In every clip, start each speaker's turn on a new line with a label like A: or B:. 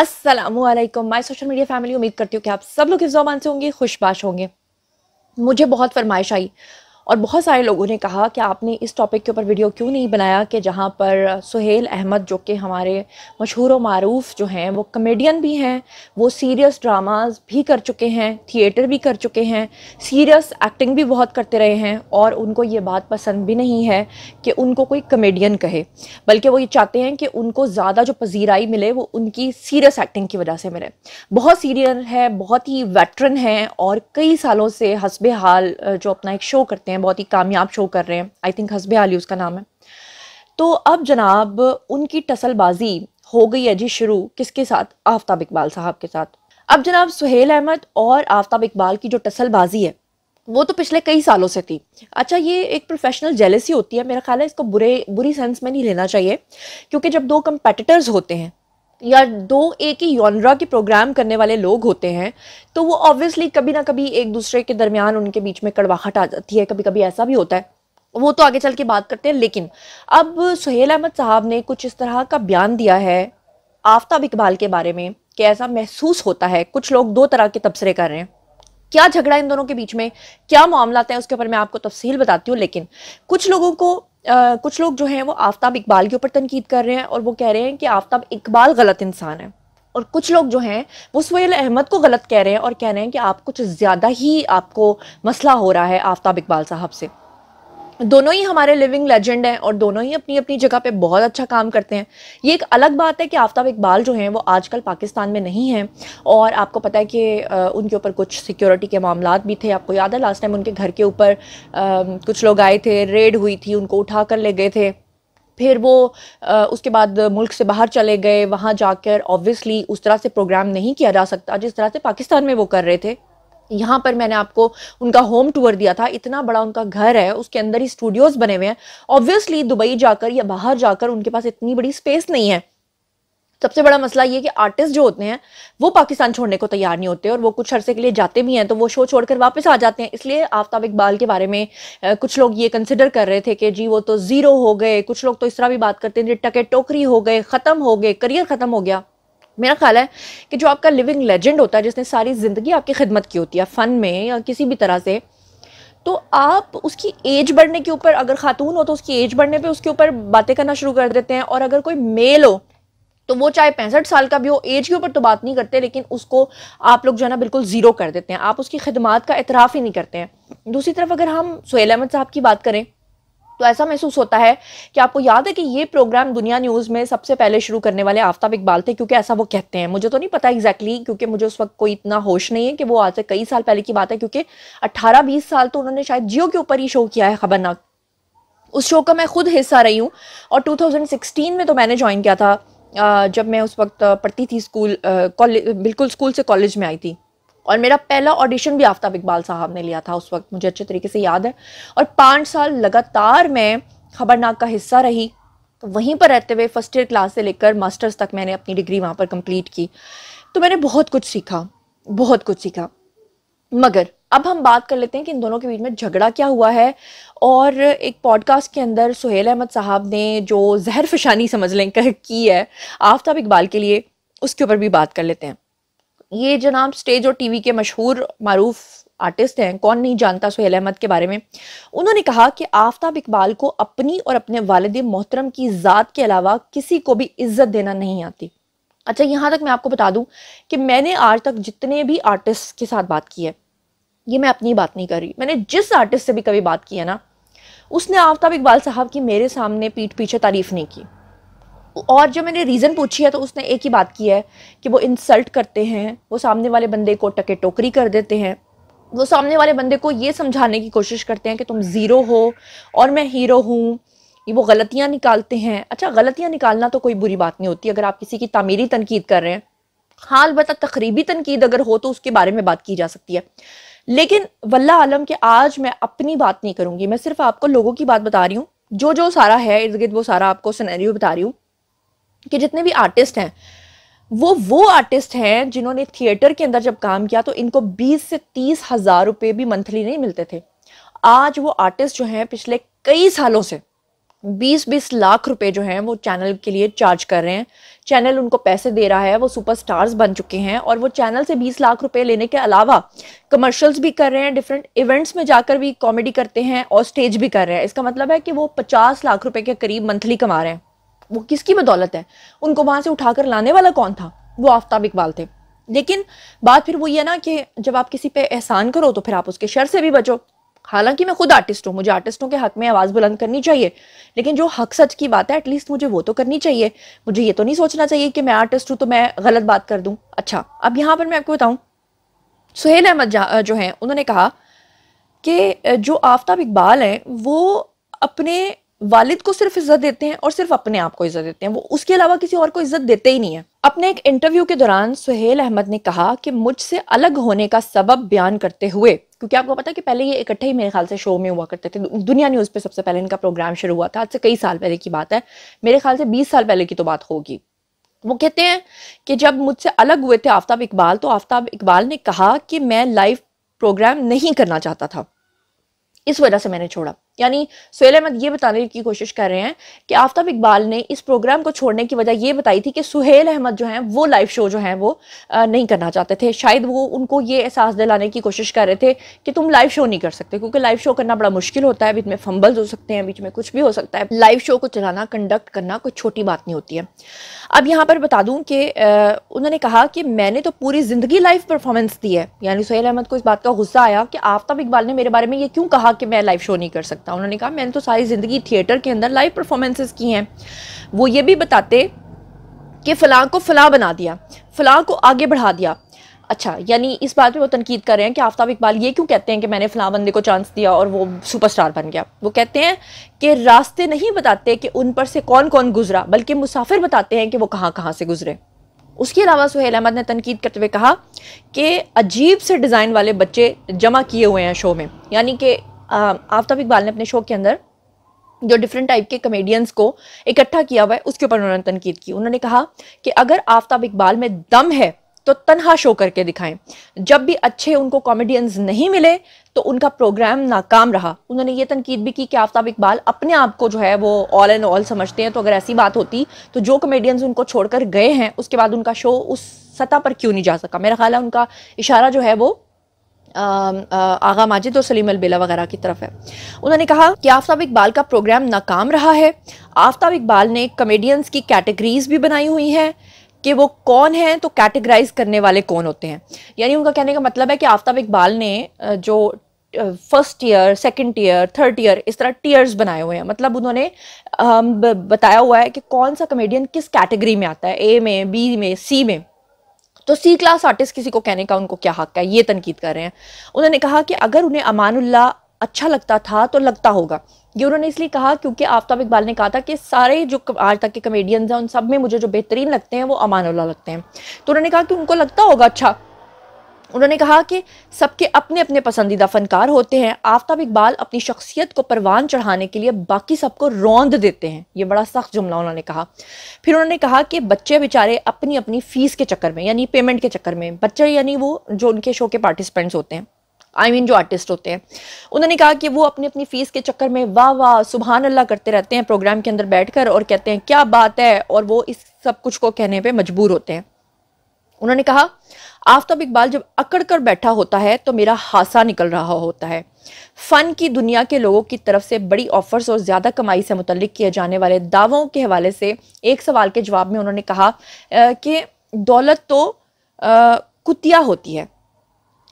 A: Aslam my social media family उम्मीद करती हूँ कि आप सब लोग इस जबान से होंगे खुशबाश होंगे मुझे बहुत फरमाइश आई और बहुत सारे लोगों ने कहा कि आपने इस टॉपिक के ऊपर वीडियो क्यों नहीं बनाया कि जहाँ पर सुहेल अहमद जो कि हमारे मशहूर व मरूफ जो हैं वो कमेडियन भी हैं वो सीरियस ड्रामाज भी कर चुके हैं थिएटर भी कर चुके हैं सीरियस एक्टिंग भी बहुत करते रहे हैं और उनको ये बात पसंद भी नहीं है कि उनको कोई कमेडियन कहे बल्कि वो ये चाहते हैं कि उनको ज़्यादा जो पजीराई मिले वो उनकी सीरियस एक्टिंग की वजह से मिले बहुत सीरियर है बहुत ही वेटरन है और कई सालों से हसब हाल जो अपना एक शो करते हैं हैं बहुत ही कामयाब शो कर रहे हैं आई थिंक हसबे आली उसका नाम है तो अब जनाब उनकी टसलबाजी हो गई है जी शुरू किसके साथ आफ्ताब इकबाल साहब के साथ अब जनाब सुहेल अहमद और आफ्ताब इकबाल की जो टसलबाजी है वो तो पिछले कई सालों से थी अच्छा ये एक प्रोफेशनल जेलेसी होती है मेरा ख्याल है इसको बुरे बुरी सेंस में नहीं लेना चाहिए क्योंकि जब दो कंपेटिटर्स होते हैं या दो एक ही योनरा के प्रोग्राम करने वाले लोग होते हैं तो वो ऑब्वियसली कभी ना कभी एक दूसरे के दरमियान उनके बीच में कड़वाहट आ जाती है कभी कभी ऐसा भी होता है वो तो आगे चल के बात करते हैं लेकिन अब सुहेल अहमद साहब ने कुछ इस तरह का बयान दिया है आफ्ताब इकबाल के बारे में कि ऐसा महसूस होता है कुछ लोग दो तरह के तबसरे कर रहे हैं क्या झगड़ा इन दोनों के बीच में क्या मामला है उसके ऊपर मैं आपको तफसील बताती हूँ लेकिन कुछ लोगों को आ, कुछ लोग जो हैं वो आफ्ताब इकबाल के ऊपर तनकीद कर रहे हैं और वो कह रहे हैं कि आफ्ताब इकबाल गलत इंसान है और कुछ लोग जो हैं वो सुहेल अहमद को गलत कह रहे हैं और कह रहे हैं कि आप कुछ ज़्यादा ही आपको मसला हो रहा है आफ्ताब इकबाल साहब से दोनों ही हमारे लिविंग लेजेंड हैं और दोनों ही अपनी अपनी जगह पे बहुत अच्छा काम करते हैं ये एक अलग बात है कि आफ्ताब इकबाल जो हैं वो आजकल पाकिस्तान में नहीं हैं और आपको पता है कि उनके ऊपर कुछ सिक्योरिटी के मामला भी थे आपको याद है लास्ट टाइम उनके घर के ऊपर कुछ लोग आए थे रेड हुई थी उनको उठा कर ले गए थे फिर वो आ, उसके बाद मुल्क से बाहर चले गए वहाँ जाकर ऑब्वियसली उस तरह से प्रोग्राम नहीं किया जा सकता जिस तरह से पाकिस्तान में वो कर रहे थे यहाँ पर मैंने आपको उनका होम टूर दिया था इतना बड़ा उनका घर है उसके अंदर ही स्टूडियोज बने हुए हैं ऑब्वियसली दुबई जाकर या बाहर जाकर उनके पास इतनी बड़ी स्पेस नहीं है सबसे बड़ा मसला ये कि आर्टिस्ट जो होते हैं वो पाकिस्तान छोड़ने को तैयार नहीं होते और वो कुछ अरसे के लिए जाते भी हैं तो वो शो छोड़कर वापस आ जाते हैं इसलिए आफ्ताब इकबाल के बारे में कुछ लोग ये कंसिडर कर रहे थे कि जी वो तो ज़ीरो हो गए कुछ लोग तो इस तरह भी बात करते हैं जी टके टोकरी हो गए ख़त्म हो गए करियर ख़त्म हो गया मेरा ख्याल है कि जो आपका लिविंग लेजेंड होता है जिसने सारी ज़िंदगी आपकी खिदमत की होती है फ़न में या किसी भी तरह से तो आप उसकी एज बढ़ने के ऊपर अगर खातून हो तो उसकी एज बढ़ने पे उसके ऊपर बातें करना शुरू कर देते हैं और अगर कोई मेल हो तो वो चाहे पैंसठ साल का भी हो एज के ऊपर तो बात नहीं करते लेकिन उसको आप लोग जो है ना बिल्कुल ज़ीरो कर देते हैं आप उसकी खिदमत का एतराफ़ ही नहीं करते हैं दूसरी तरफ अगर हम सुहेल अहमद साहब की बात करें तो ऐसा महसूस होता है कि आपको याद है कि ये प्रोग्राम दुनिया न्यूज़ में सबसे पहले शुरू करने वाले आफ्ताब इकबाल थे क्योंकि ऐसा वो कहते हैं मुझे तो नहीं पता एग्जैक्टली exactly, क्योंकि मुझे उस वक्त कोई इतना होश नहीं है कि वो आज से कई साल पहले की बात है क्योंकि अट्ठारह बीस साल तो उन्होंने शायद जियो के ऊपर ही शो किया है खबरनाक उस शो का मैं खुद हिस्सा रही हूँ और टू में तो मैंने ज्वाइन किया था जब मैं उस वक्त पढ़ती थी स्कूल बिल्कुल स्कूल से कॉलेज में आई थी और मेरा पहला ऑडिशन भी आफ्ताब इकबाल साहब ने लिया था उस वक्त मुझे अच्छे तरीके से याद है और पाँच साल लगातार मैं खबरनाक का हिस्सा रही तो वहीं पर रहते हुए फर्स्ट ईयर क्लास से लेकर मास्टर्स तक मैंने अपनी डिग्री वहाँ पर कंप्लीट की तो मैंने बहुत कुछ सीखा बहुत कुछ सीखा मगर अब हम बात कर लेते हैं कि इन दोनों के बीच में झगड़ा क्या हुआ है और एक पॉडकास्ट के अंदर सुहेल अहमद साहब ने जो जहर फशानी समझ लें कह की है आफ्ताब इकबाल के लिए उसके ऊपर भी बात कर लेते हैं ये जनाब स्टेज और टीवी के मशहूर मरूफ आर्टिस्ट हैं कौन नहीं जानता सुहेल अहमद के बारे में उन्होंने कहा कि आफ्ताब इकबाल को अपनी और अपने वालद मोहतरम की ज़ात के अलावा किसी को भी इज्जत देना नहीं आती अच्छा यहाँ तक मैं आपको बता दूँ कि मैंने आज तक जितने भी आर्टिस्ट के साथ बात की है ये मैं अपनी बात नहीं कर रही मैंने जिस आर्टिस्ट से भी कभी बात की है ना उसने आफ्ताब इकबाल साहब की मेरे सामने पीठ पीछे तारीफ नहीं की और जो मैंने रीज़न पूछी है तो उसने एक ही बात की है कि वो इंसल्ट करते हैं वो सामने वाले बंदे को टके टोकरी कर देते हैं वो सामने वाले बंदे को ये समझाने की कोशिश करते हैं कि तुम ज़ीरो हो और मैं हीरो हूँ ये वो गलतियाँ निकालते हैं अच्छा गलतियाँ निकालना तो कोई बुरी बात नहीं होती अगर आप किसी की तामीरी तनकीद कर रहे हैं हाँ अलबत् तकरीबी तनकीद अगर हो तो उसके बारे में बात की जा सकती है लेकिन वल्ला आलम के आज मैं अपनी बात नहीं करूँगी मैं सिर्फ आपको लोगों की बात बता रही हूँ जो जो सारा है इर्द गिर्द वो सारा आपको सनैरियो बता रही हूँ कि जितने भी आर्टिस्ट हैं वो वो आर्टिस्ट हैं जिन्होंने थिएटर के अंदर जब काम किया तो इनको 20 से तीस हज़ार रुपये भी मंथली नहीं मिलते थे आज वो आर्टिस्ट जो हैं पिछले कई सालों से 20-20 लाख रुपए जो हैं वो चैनल के लिए चार्ज कर रहे हैं चैनल उनको पैसे दे रहा है वो सुपरस्टार्स बन चुके हैं और वो चैनल से 20 लाख रुपए लेने के अलावा कमर्शियल्स भी कर रहे हैं डिफरेंट इवेंट्स में जाकर भी कॉमेडी करते हैं और स्टेज भी कर रहे हैं इसका मतलब है कि वो 50 लाख रुपए के करीब मंथली कमा रहे हैं वो किसकी बदौलत है उनको वहाँ से उठाकर लाने वाला कौन था वो आफ्ताब इकबाल थे लेकिन बात फिर वही है ना कि जब आप किसी पे एहसान करो तो फिर आप उसके शर से भी बचो हालांकि मैं खुद आर्टिस्ट हूँ मुझे आर्टिस्टों के हक में आवाज़ बुलंद करनी चाहिए लेकिन जो हक सच की बात है एटलीस्ट मुझे वो तो करनी चाहिए मुझे ये तो नहीं सोचना चाहिए कि मैं आर्टिस्ट हूँ तो मैं गलत बात कर दूँ अच्छा अब यहाँ पर मैं आपको बताऊँ सुहेल अहमद जो हैं उन्होंने कहा कि जो आफ्ताब इकबाल हैं वो अपने वालिद को सिर्फ इज्जत देते हैं और सिर्फ अपने आप को इज्जत देते हैं वो उसके अलावा किसी और को इज्जत देते ही नहीं है अपने एक इंटरव्यू के दौरान सुहेल अहमद ने कहा कि मुझसे अलग होने का सबब बयान करते हुए क्योंकि आपको पता है कि पहले ये इकट्ठे ही मेरे ख्याल से शो में हुआ करते थे दुनिया न्यूज़ पे सबसे पहले इनका प्रोग्राम शुरू हुआ था आज से कई साल पहले की बात है मेरे ख्याल से बीस साल पहले की तो बात होगी वो कहते हैं कि जब मुझसे अलग हुए थे आफ्ताब इकबाल तो आफ्ताब इकबाल ने कहा कि मैं लाइव प्रोग्राम नहीं करना चाहता था इस वजह से मैंने छोड़ा यानी सुहेल अहमद ये बताने की कोशिश कर रहे हैं कि आफ्ताब इकबाल ने इस प्रोग्राम को छोड़ने की वजह ये बताई थी कि सुहेल अहमद जो हैं वो लाइव शो जो हैं वो नहीं करना चाहते थे शायद वो उनको ये एहसास दिलाने की कोशिश कर रहे थे कि तुम लाइव शो नहीं कर सकते क्योंकि लाइव शो करना बड़ा मुश्किल होता है बीच में फंबल्स हो सकते हैं बीच में कुछ भी हो सकता है लाइव शो को चलाना कंडक्ट करना कोई छोटी बात नहीं होती है अब यहाँ पर बता दूँ कि उन्होंने कहा कि मैंने तो पूरी ज़िंदगी लाइव परफॉर्मेंस दी है यानी सुहेल अहमद को इस बात का गुस्सा आया कि आफ्ताब इकबाल ने मेरे बारे में ये क्यों कहा कि मैं लाइव शो नहीं कर सकता सकता उन्होंने कहा मैंने तो सारी ज़िंदगी थिएटर के अंदर लाइव परफॉर्मेंसेस की हैं वो ये भी बताते कि फ़लाँ को फ़लाँ बना दिया फ़लाँ को आगे बढ़ा दिया अच्छा यानी इस बात पे वो तनकीद कर रहे हैं कि आफ्ताब इकबाल ये क्यों कहते हैं कि मैंने फ़लाँ बंदे को चांस दिया और वो सुपरस्टार बन गया वो कहते हैं कि रास्ते नहीं बताते कि उन पर से कौन कौन गुजरा बल्कि मुसाफिर बताते हैं कि वो कहाँ कहाँ से गुजरे उसके अलावा सुहेल अहमद ने तनकीद करते हुए कहा कि अजीब से डिज़ाइन वाले बच्चे जमा किए हुए हैं शो में यानी कि आफ्ताब इकबाल ने अपने शो के अंदर जो डिफरेंट टाइप के कमेडियंस को इकट्ठा किया हुआ है उसके ऊपर उन्होंने तनकीद की उन्होंने कहा कि अगर आफ्ताब इकबाल में दम है तो तनहा शो करके दिखाएं जब भी अच्छे उनको कॉमेडियंस नहीं मिले तो उनका प्रोग्राम नाकाम रहा उन्होंने ये तनकीद भी की कि आफ्ताब इकबाल अपने आप को जो है वो ऑल एंड ऑल समझते हैं तो अगर ऐसी बात होती तो जो कॉमेडियंस उनको छोड़कर गए हैं उसके बाद उनका शो उस सतह पर क्यों नहीं जा सका मेरा ख्याल है उनका इशारा जो है वो आगा माजिद और सलीम अलबेला वगैरह की तरफ है उन्होंने कहा कि आफ्ताब इकबाल का प्रोग्राम नाकाम रहा है आफ्ताब इकबाल ने कमेडियंस की कैटेगरीज भी बनाई हुई हैं कि वो कौन हैं तो कैटेगराइज करने वाले कौन होते हैं यानी उनका कहने का मतलब है कि आफ्ताब इकबाल ने जो first year second year third year इस तरह टीयर्स बनाए हुए हैं मतलब उन्होंने बताया हुआ है कि कौन सा कमेडियन किस कैटेगरी में आता है ए में बी में सी में तो सी क्लास आर्टिस्ट किसी को कहने का उनको क्या हक है ये तनकीद कर रहे हैं उन्होंने कहा कि अगर उन्हें अमानुल्ला अच्छा लगता था तो लगता होगा ये उन्होंने इसलिए कहा क्योंकि आफ्ताब इकबाल ने कहा था कि सारे जो आज तक के कमेडियंस हैं उन सब में मुझे जो बेहतरीन लगते हैं वो अमानुल्ला लगते हैं तो उन्होंने कहा कि उनको लगता होगा अच्छा उन्होंने कहा कि सबके अपने अपने पसंदीदा फनकार होते हैं आफ्ताब इकबाल अपनी शख्सियत को परवान चढ़ाने के लिए बाकी सबको रौंद देते हैं ये बड़ा सख्त जुमला उन्होंने कहा फिर उन्होंने कहा कि बच्चे बेचारे अपनी अपनी फ़ीस के चक्कर में यानी पेमेंट के चक्कर में बच्चे यानी वो जो उनके शो के पार्टिसिपेंट्स होते हैं आई I मीन mean, जो आर्टिस्ट होते हैं उन्होंने कहा कि वो अपनी अपनी फ़ीस के चक्कर में वाह वाह सुबहान अल्लाह करते रहते हैं प्रोग्राम के अंदर बैठकर और कहते हैं क्या बात है और वो इस सब कुछ को कहने पर मजबूर होते हैं उन्होंने कहा आफ्ताब इकबाल जब अकड़ कर बैठा होता है तो मेरा हासा निकल रहा होता है फ़न की दुनिया के लोगों की तरफ से बड़ी ऑफर्स और ज़्यादा कमाई से मुतल किए जाने वाले दावों के हवाले से एक सवाल के जवाब में उन्होंने कहा कि दौलत तो कुतिया होती है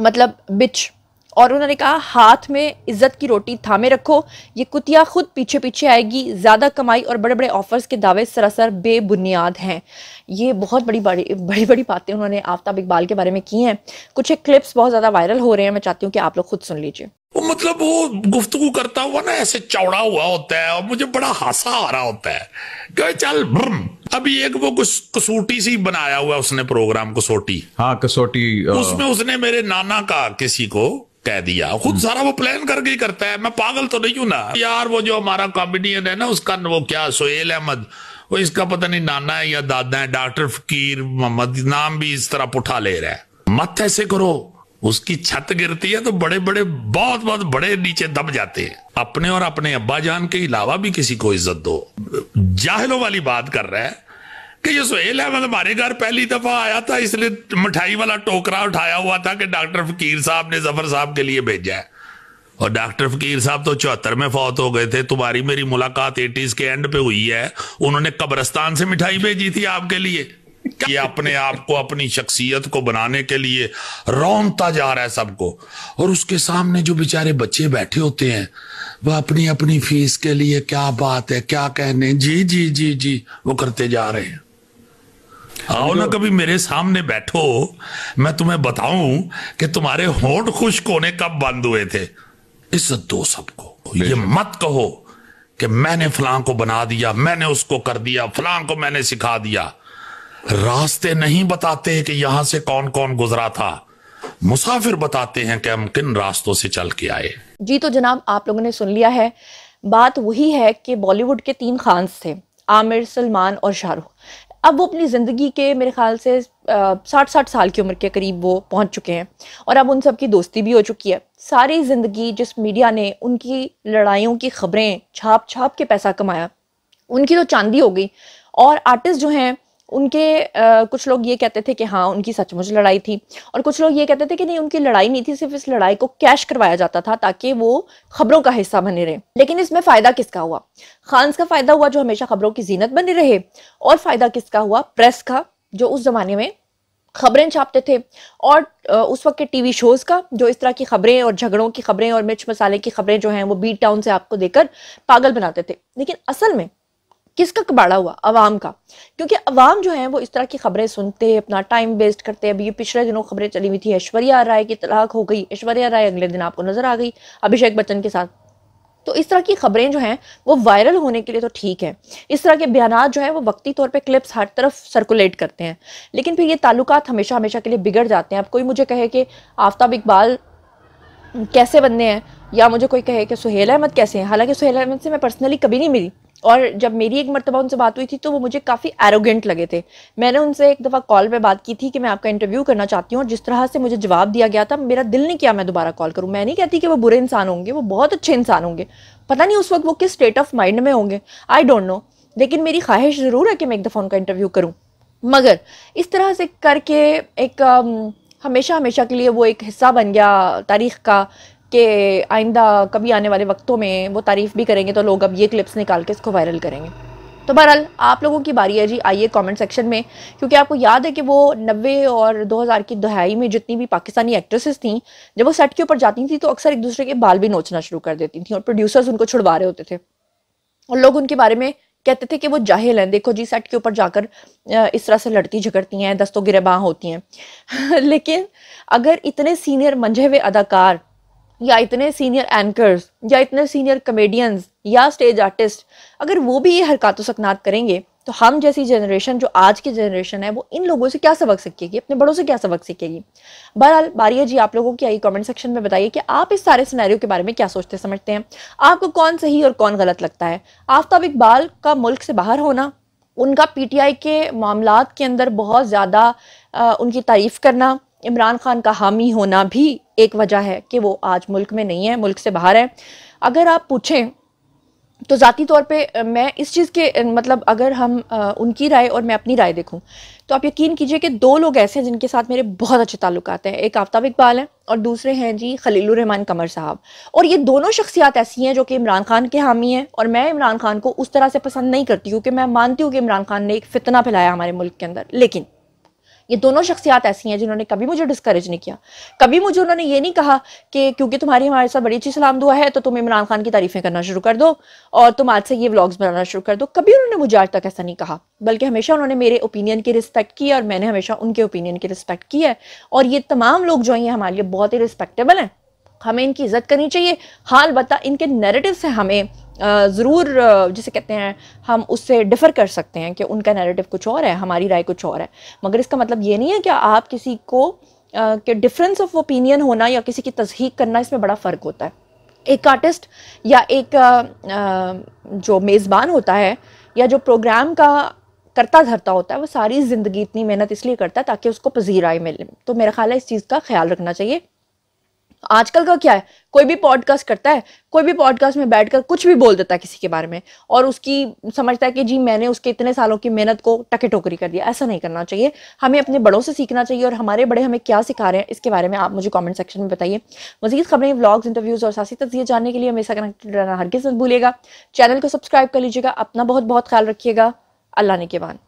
A: मतलब बिच और उन्होंने कहा हाथ में इज्जत की रोटी थामे रखो ये कुतिया खुद पीछे पीछे आएगी ज़्यादा कमाई और बड़े बड़े ऑफर्स के दावे सरासर बेबुनियाद हैं ये बहुत बड़ी बड़ी बड़ी बड़ी बातें उन्होंने आफ्ताब इकबाल के बारे में की हैं कुछ एक क्लिप्स बहुत ज़्यादा वायरल हो रहे हैं मैं चाहती हूँ कि आप लोग खुद सुन लीजिए
B: वो मतलब वो गुफ्तु करता हुआ ना ऐसे चौड़ा हुआ होता है और मुझे बड़ा हासा आ रहा होता है कि चल अभी एक वो कुछ कसोटी सी बनाया हुआ उसने प्रोग्राम कसोटी हाँ कसोटी उसमें उसने मेरे नाना का किसी को कह दिया खुद हम्म। सारा वो प्लान करके ही करता है मैं पागल तो नहीं हूं ना यार वो जो हमारा कॉमेडियन है ना उसका वो क्या सोहेल अहमद वो इसका पता नहीं नाना है या दादा है डॉक्टर फकीर मोहम्मद नाम भी इस तरह पुठा ले रहा है मत ऐसे करो उसकी छत गिरती है तो बड़े बड़े बहुत बहुत बड़े नीचे दब जाते हैं अपने और अपने अब्बा जान के अलावा भी किसी को इज्जत दो जाहिलों वाली बात कर रहा है कि ये सुहेल अहमद हमारे घर पहली दफा आया था इसलिए मिठाई वाला टोकरा उठाया हुआ था कि डॉक्टर फकीर साहब ने जफर साहब के लिए भेजा है और डॉक्टर फकीर साहब तो चौहत्तर में फौत हो गए थे तुम्हारी मेरी मुलाकात एटीज के एंड पे हुई है उन्होंने कब्रस्तान से मिठाई भेजी थी आपके लिए ये अपने आप को अपनी शख्सियत को बनाने के लिए रौनता जा रहा है सबको और उसके सामने जो बेचारे बच्चे बैठे होते हैं वह अपनी अपनी फीस के लिए क्या बात है क्या कहने जी जी जी जी वो करते जा रहे हैं आओ ना कभी मेरे सामने बैठो मैं तुम्हें बताऊं कि तुम्हारे होंठ खुश होने कब बंद हुए थे इज्जत दो सबको ये मत कहो कि मैंने फलां को बना दिया मैंने उसको कर दिया फलां को मैंने सिखा दिया रास्ते नहीं बताते कि यहां से कौन कौन गुजरा था मुसाफिर बताते हैं कि हम किन रास्तों से चल के
A: आए जी तो जनाब आप लोगों ने सुन लिया है बात वही है कि बॉलीवुड के तीन खान्स थे आमिर सलमान और शाहरुख अब वो अपनी ज़िंदगी के मेरे ख्याल से साठ साठ साल की उम्र के करीब वो पहुंच चुके हैं और अब उन सब की दोस्ती भी हो चुकी है सारी ज़िंदगी जिस मीडिया ने उनकी लड़ाइयों की खबरें छाप छाप के पैसा कमाया उनकी तो चांदी हो गई और आर्टिस्ट जो हैं उनके आ, कुछ लोग ये कहते थे कि हाँ उनकी सचमुच लड़ाई थी और कुछ लोग ये कहते थे कि नहीं उनकी लड़ाई नहीं थी सिर्फ इस लड़ाई को कैश करवाया जाता था ताकि वो खबरों का हिस्सा बने रहे लेकिन इसमें फ़ायदा किसका हुआ खान्स का फ़ायदा हुआ जो हमेशा खबरों की जीनत बने रहे और फ़ायदा किसका हुआ प्रेस का जो उस ज़माने में खबरें छापते थे और उस वक्त के टीवी शोज़ का जो इस तरह की खबरें और झगड़ों की खबरें और मिर्च मसाले की खबरें जो हैं वो बीट टाउन से आपको देकर पागल बनाते थे लेकिन असल में किसका कबाड़ा हुआ अवाम का क्योंकि अवाम जो है वो इस तरह की खबरें सुनते हैं अपना टाइम वेस्ट करते हैं अभी ये पिछले दिनों खबरें चली हुई थी ऐश्वर्या राय की तलाक हो गई ऐश्वर्या राय अगले दिन आपको नजर आ गई अभिषेक बच्चन के साथ तो इस तरह की खबरें जो हैं वो वायरल होने के लिए तो ठीक है इस तरह के बयान जो हैं वो वक्ती तौर पे क्लिप्स हर तरफ सर्कुलेट करते हैं लेकिन फिर ये ताल्लुकात हमेशा हमेशा के लिए बिगड़ जाते हैं अब कोई मुझे कहे कि आफ्ताब इकबाल कैसे बनने हैं या मुझे कोई कहे कि सुहेल अहमद कैसे हैं हालांकि सुहेल अहमद से मैं पर्सनली कभी नहीं मिली और जब मेरी एक मरतबा उनसे बात हुई थी तो वो मुझे काफ़ी एरोगेंट लगे थे मैंने उनसे एक दफ़ा कॉल पे बात की थी कि मैं आपका इंटरव्यू करना चाहती हूँ और जिस तरह से मुझे जवाब दिया गया था मेरा दिल नहीं किया मैं दोबारा कॉल करूँ मैं नहीं कहती कि वो बुरे इंसान होंगे वो बहुत अच्छे इंसान होंगे पता नहीं उस वक्त वो किस स्टेट ऑफ माइंड में होंगे आई डोंट नो लेकिन मेरी ख्वाहिश ज़रूर है कि मैं एक दफ़ा उनका इंटरव्यू करूँ मगर इस तरह से करके एक हमेशा हमेशा के लिए वो एक हिस्सा बन गया तारीख का कि आइंदा कभी आने वाले वक्तों में वो तारीफ़ भी करेंगे तो लोग अब ये क्लिप्स निकाल के इसको वायरल करेंगे तो बहरहाल आप लोगों की बारी है जी आइए कमेंट सेक्शन में क्योंकि आपको याद है कि वो नब्बे और 2000 की दहाई में जितनी भी पाकिस्तानी एक्ट्रेसेस थीं जब वो सेट के ऊपर जाती थी तो अक्सर एक दूसरे के बाल भी नोचना शुरू कर देती थी और प्रोड्यूसर्स उनको छुड़वा रहे होते थे और लोग उनके बारे में कहते थे कि वो जाहिल हैं देखो जी सेट के ऊपर जाकर इस तरह से लड़ती झगड़ती हैं दस्तों गिरबाँ होती हैं लेकिन अगर इतने सीनियर मंझे हुए अदाकार या इतने सीनियर एंकर्स या इतने सीनियर कमेडियंस या स्टेज आर्टिस्ट अगर वो भी ये हरकत सकनात करेंगे तो हम जैसी जनरेशन जो आज की जनरेशन है वो इन लोगों से क्या सबक सीखेगी अपने बड़ों से क्या सबक सीखेगी बहरहाल बारिया जी आप लोगों की आई कमेंट सेक्शन में बताइए कि आप इस सारे सिनेरियो के बारे में क्या सोचते समझते हैं आपको कौन सही और कौन गलत लगता है आफ्ताब इकबाल का मुल्क से बाहर होना उनका पीटीआई के मामला के अंदर बहुत ज़्यादा उनकी तारीफ़ करना इमरान खान का हामी होना भी एक वजह है कि वो आज मुल्क में नहीं है मुल्क से बाहर है अगर आप पूछें तो ज़ाती तौर पे मैं इस चीज़ के मतलब अगर हम आ, उनकी राय और मैं अपनी राय देखूं तो आप यकीन कीजिए कि दो लोग ऐसे हैं जिनके साथ मेरे बहुत अच्छे ताल्लुक हैं एक आफ्ताब इकबाल हैं और दूसरे हैं जी खलील रहमान कमर साहब और ये दोनों शख्सियात ऐसी हैं जो कि इमरान खान के हामी हैं और मैं इमरान खान को उस तरह से पसंद नहीं करती हूँ कि मैं मानती हूँ कि इमरान खान ने एक फितना फैलाया हमारे मुल्क के अंदर लेकिन ये दोनों शख्सियात ऐसी हैं जिन्होंने कभी मुझे डिस्करेज नहीं किया कभी मुझे उन्होंने ये नहीं कहा कि क्योंकि तुम्हारी हमारे साथ बड़ी अच्छी सलाम दुआ है तो तुम इमरान खान की तारीफें करना शुरू कर दो और तुम आज से ये व्लॉग्स बनाना शुरू कर दो कभी उन्होंने मुझे आज तक ऐसा नहीं कहा बल्कि हमेशा उन्होंने मेरे ओपिनियन की रिस्पेक्ट की और मैंने हमेशा उनके ओपिनियन की रिस्पेक्ट की है और ये तमाम लोग जो हैं हमारे लिए बहुत ही रिस्पेक्टेबल हैं हमें इनकी इज्जत करनी चाहिए हाल बता इनके नेरेटिव से हमें ज़रूर जिसे कहते हैं हम उससे डिफ़र कर सकते हैं कि उनका नैरेटिव कुछ और है हमारी राय कुछ और है मगर इसका मतलब ये नहीं है कि आप किसी को कि डिफरेंस ऑफ ओपिनियन होना या किसी की तस्हीक करना इसमें बड़ा फ़र्क होता है एक आर्टिस्ट या एक जो मेज़बान होता है या जो प्रोग्राम का करता धरता होता है वो सारी ज़िंदगी इतनी मेहनत इसलिए करता है ताकि उसको पजीराई मिले तो मेरा ख्याल है इस चीज़ का ख्याल रखना चाहिए आजकल का क्या है कोई भी पॉडकास्ट करता है कोई भी पॉडकास्ट में बैठकर कुछ भी बोल देता है किसी के बारे में और उसकी समझता है कि जी मैंने उसके इतने सालों की मेहनत को टके टोकरी कर दिया ऐसा नहीं करना चाहिए हमें अपने बड़ों से सीखना चाहिए और हमारे बड़े हमें क्या सिखा रहे हैं इसके बारे में आप मुझे कॉमेंट सेक्शन में बताइए मजीद खबरें ब्लॉग्स इंटरव्यूज और सासी तजिए जानने के लिए हमेशा कनेक्टेड रहना हर किस भूलिएगा चैनल को सब्सक्राइब कर लीजिएगा अपना बहुत बहुत ख्याल रखिएगा अल्लाह ने के बाद